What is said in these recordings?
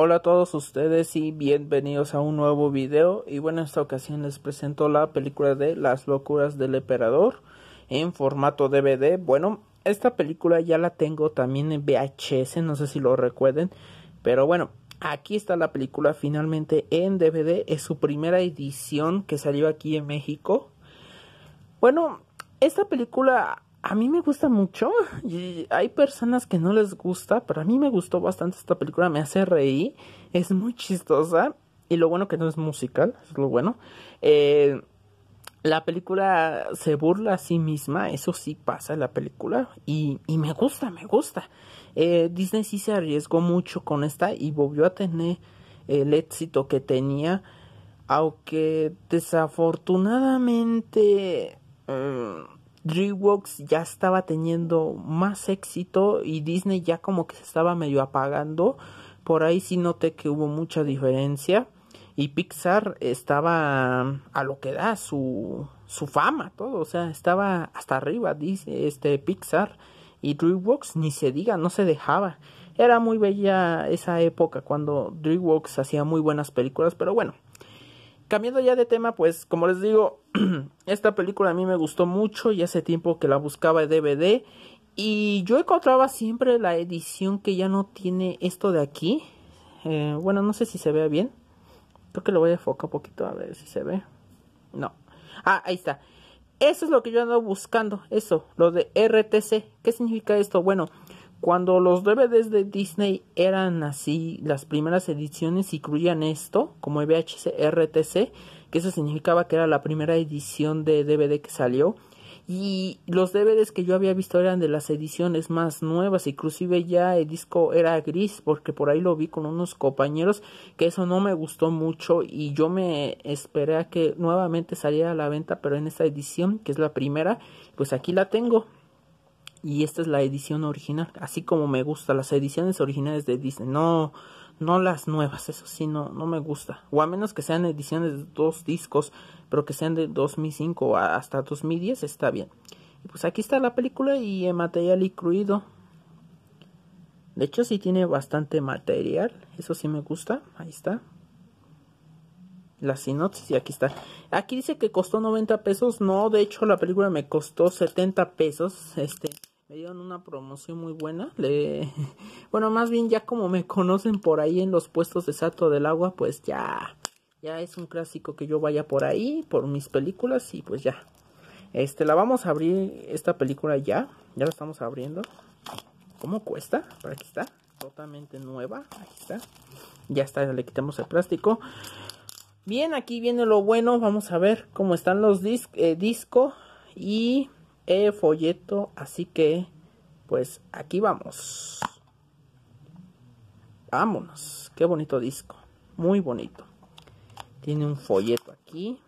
Hola a todos ustedes y bienvenidos a un nuevo video y bueno en esta ocasión les presento la película de Las locuras del emperador en formato DVD. Bueno, esta película ya la tengo también en VHS, no sé si lo recuerden, pero bueno, aquí está la película finalmente en DVD, es su primera edición que salió aquí en México. Bueno, esta película a mí me gusta mucho hay personas que no les gusta, pero a mí me gustó bastante esta película, me hace reír, es muy chistosa y lo bueno que no es musical, es lo bueno. Eh, la película se burla a sí misma, eso sí pasa en la película y, me gusta, me gusta. Eh, Disney sí se arriesgó mucho con esta y volvió a tener el éxito que tenía, aunque desafortunadamente... Eh, DreamWorks ya estaba teniendo más éxito y Disney ya como que se estaba medio apagando. Por ahí sí noté que hubo mucha diferencia. Y Pixar estaba a lo que da su, su fama, todo. O sea, estaba hasta arriba, dice este Pixar. Y DreamWorks ni se diga, no se dejaba. Era muy bella esa época cuando DreamWorks hacía muy buenas películas, pero bueno, Cambiando ya de tema, pues como les digo, esta película a mí me gustó mucho y hace tiempo que la buscaba en DVD y yo encontraba siempre la edición que ya no tiene esto de aquí. Eh, bueno, no sé si se vea bien. Creo que lo voy a enfocar un poquito a ver si se ve. No. Ah, ahí está. Eso es lo que yo ando buscando, eso, lo de RTC. ¿Qué significa esto? Bueno, cuando los DVDs de Disney eran así, las primeras ediciones incluían esto, como VHCRTC, que eso significaba que era la primera edición de DVD que salió. Y los DVDs que yo había visto eran de las ediciones más nuevas, inclusive ya el disco era gris, porque por ahí lo vi con unos compañeros, que eso no me gustó mucho y yo me esperé a que nuevamente saliera a la venta, pero en esta edición, que es la primera, pues aquí la tengo y esta es la edición original, así como me gusta las ediciones originales de Disney, no no las nuevas, eso sí no no me gusta, o a menos que sean ediciones de dos discos, pero que sean de 2005 hasta 2010 está bien. Y pues aquí está la película y el material incluido. De hecho sí tiene bastante material, eso sí me gusta, ahí está la sinopsis y aquí está. Aquí dice que costó 90 pesos. No, de hecho la película me costó 70 pesos. Este, me dieron una promoción muy buena. Bueno, más bien ya como me conocen por ahí en los puestos de Sato del Agua, pues ya, ya es un clásico que yo vaya por ahí, por mis películas y pues ya. Este, la vamos a abrir esta película ya, ya la estamos abriendo. ¿Cómo cuesta? Por aquí está, totalmente nueva, Aquí está. Ya está, le quitamos el plástico. Bien, aquí viene lo bueno, vamos a ver cómo están los discos, eh, disco y el folleto, así que pues aquí vamos. Vámonos, qué bonito disco, muy bonito. Tiene un folleto aquí.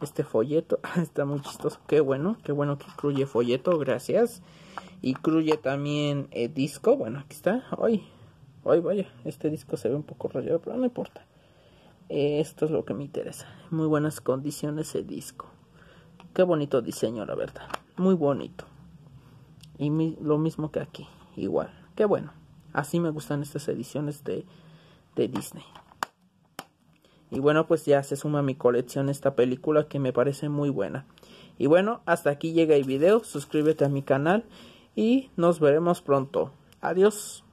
Este folleto está muy chistoso, qué bueno, qué bueno que incluye folleto, gracias. Incluye también el eh, disco, bueno, aquí está. hoy, hoy vaya, este disco se ve un poco rayado, pero no importa. Eh, esto es lo que me interesa. Muy buenas condiciones el disco. Qué bonito diseño, la verdad. Muy bonito. Y lo mismo que aquí, igual. Qué bueno. Así me gustan estas ediciones de, de Disney. Y bueno, pues ya se suma a mi colección esta película que me parece muy buena. Y bueno, hasta aquí llega el video. Suscríbete a mi canal y nos veremos pronto. Adiós.